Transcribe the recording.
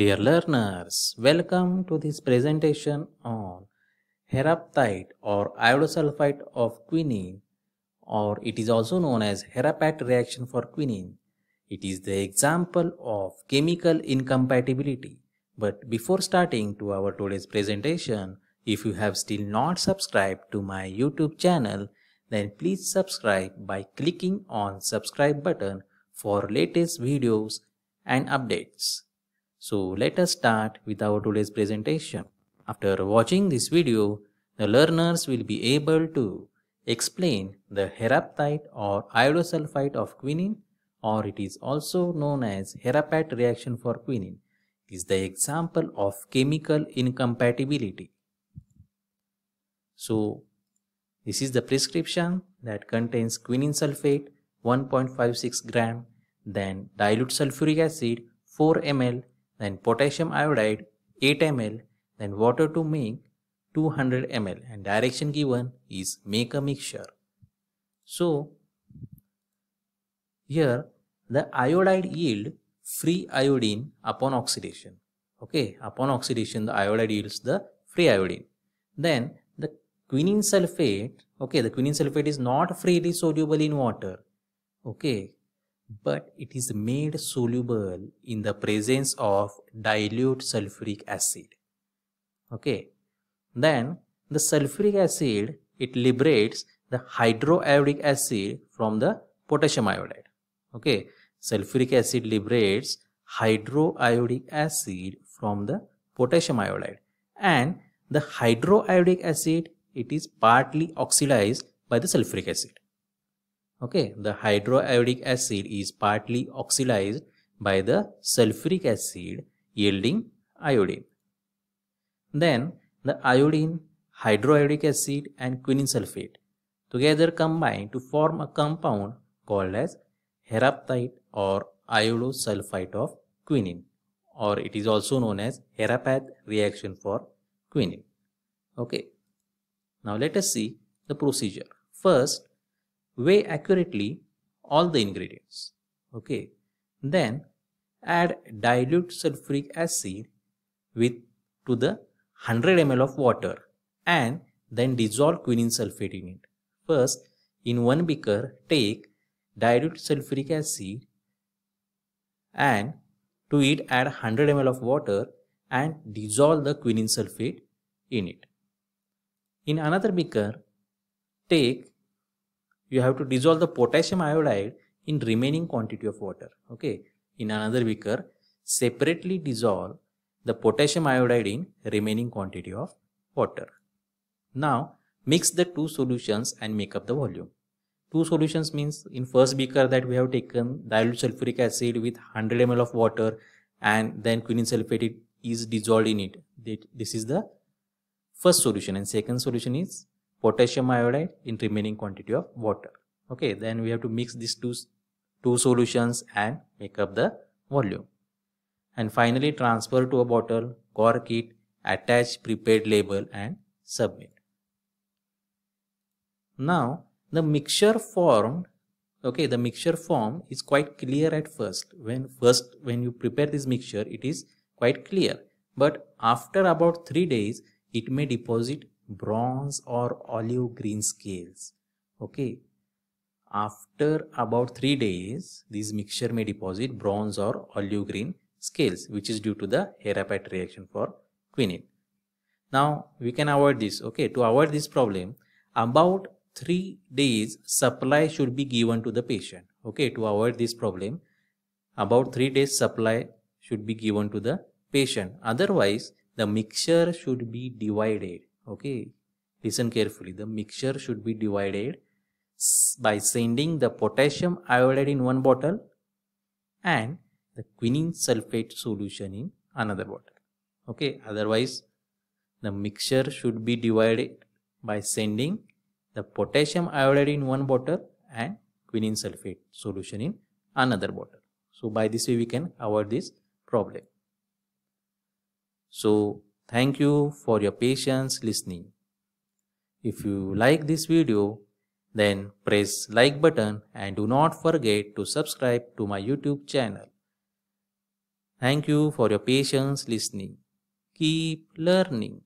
Dear learners, welcome to this presentation on heraptite or iodosulfite of quinine or it is also known as herapat reaction for quinine. It is the example of chemical incompatibility. But before starting to our today's presentation, if you have still not subscribed to my YouTube channel, then please subscribe by clicking on subscribe button for latest videos and updates. So let us start with our today's presentation. After watching this video, the learners will be able to explain the heraptite or iodosulfite of quinine or it is also known as herapat reaction for quinine is the example of chemical incompatibility. So this is the prescription that contains quinine sulfate 1.56 gram then dilute sulfuric acid 4 ml then potassium iodide 8 ml, then water to make 200 ml and direction given is make a mixture. So here the iodide yield free iodine upon oxidation. Okay, upon oxidation the iodide yields the free iodine. Then the quinine sulfate, okay, the quinine sulfate is not freely soluble in water. Okay, but it is made soluble in the presence of dilute sulfuric acid. Okay. Then the sulfuric acid, it liberates the hydroiodic acid from the potassium iodide. Okay. Sulfuric acid liberates hydroiodic acid from the potassium iodide and the hydroiodic acid, it is partly oxidized by the sulfuric acid. Okay, the hydroiodic acid is partly oxidized by the sulfuric acid yielding iodine. Then the iodine, hydroiodic acid and quinine sulfate together combine to form a compound called as heraptite or iodosulfite of quinine or it is also known as herapath reaction for quinine. Okay. Now let us see the procedure. First, weigh accurately all the ingredients. Okay. Then add dilute sulfuric acid with to the 100 ml of water and then dissolve quinine sulfate in it. First, in one beaker, take dilute sulfuric acid and to it add 100 ml of water and dissolve the quinine sulfate in it. In another beaker, take you have to dissolve the potassium iodide in remaining quantity of water okay in another beaker separately dissolve the potassium iodide in remaining quantity of water now mix the two solutions and make up the volume two solutions means in first beaker that we have taken dilute sulfuric acid with 100 ml of water and then quinine sulfate is dissolved in it this is the first solution and second solution is potassium iodide in remaining quantity of water. Okay, then we have to mix these two, two solutions and make up the volume. And finally, transfer to a bottle, cork it, attach prepared label and submit. Now, the mixture formed okay the mixture form is quite clear at first when first when you prepare this mixture it is quite clear but after about 3 days it may deposit bronze or olive green scales okay after about 3 days this mixture may deposit bronze or olive green scales which is due to the Herapat reaction for quinine now we can avoid this okay to avoid this problem about 3 days supply should be given to the patient okay to avoid this problem about 3 days supply should be given to the patient otherwise the mixture should be divided okay listen carefully the mixture should be divided by sending the potassium iodide in one bottle and the quinine sulfate solution in another bottle okay otherwise the mixture should be divided by sending the potassium iodide in one bottle and quinine sulfate solution in another bottle so by this way we can avoid this problem so Thank you for your patience listening. If you like this video, then press like button and do not forget to subscribe to my YouTube channel. Thank you for your patience listening. Keep learning.